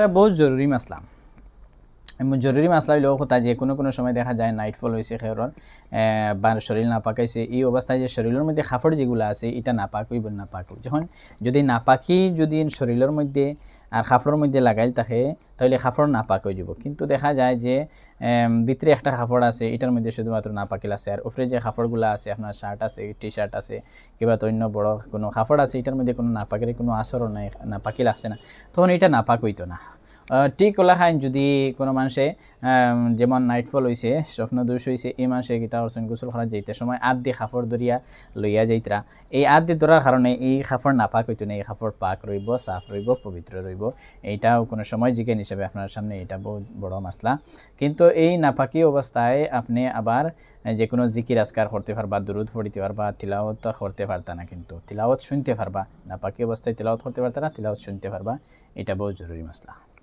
एक बहुत जरूरी मसला জরুরি মাসলা হইলেও কথা যে কোনো কোনো সময় দেখা যায় নাইটফল হয়েছে খেরর বা শরীর নাপাক হয়েছে এই অবস্থায় যে শরীরের মধ্যে খাফড় যেগুলো আছে এটা নাপাক হইব নাপাক যখন যদি নাপাকি যদি শরীরের মধ্যে আর খাফড়ের মধ্যে লাগাইল থাকে তাহলে খাফড় পাক হয়ে যাব কিন্তু দেখা যায় যে ভিতরে একটা খাফড় আছে এটার মধ্যে শুধুমাত্র নাপাকিল আছে আর উপরে যে খাফড়গুলো আছে আপনার শার্ট আছে টি শার্ট আছে কিংবা অন্য বড় কোনো খাফড় আছে এটার মধ্যে কোনো নাপাকের কোনো আসরও নাই নাপাকিল আছে না তখন এটা পাক হইতো না টি কলাখাইন যদি কোনো মানুষে যেমন নাইটফল হয়েছে স্বপ্ন দোষ হয়েছে এই মানুষে গীতা অর্চন গোসল করা যাইতে সময় আদ দিয়ে খাফড় ধরিয়া লইয়া যাইতরা এই আদ দিয়ে ধরার কারণে এই খাফড় নাপাক হইতো না এই খাফড় পাক রইব সাফ রইব পবিত্র রইব এইটাও কোনো সময় জিকেন হিসাবে আপনার সামনে এটা বহুত বড় মাসলা কিন্তু এই নাপাকি অবস্থায় আপনি আবার যে কোনো জিকির আজকার করতে পারবা দূরত পড়িতে পারবা তিলাওত করতে পারতা না কিন্তু তিলাওত শুনতে পারবা নাপাকি অবস্থায় তিলাওত করতে পারতা না তিলাওত শুনতে পারবা এটা বহু জরুরি মশলা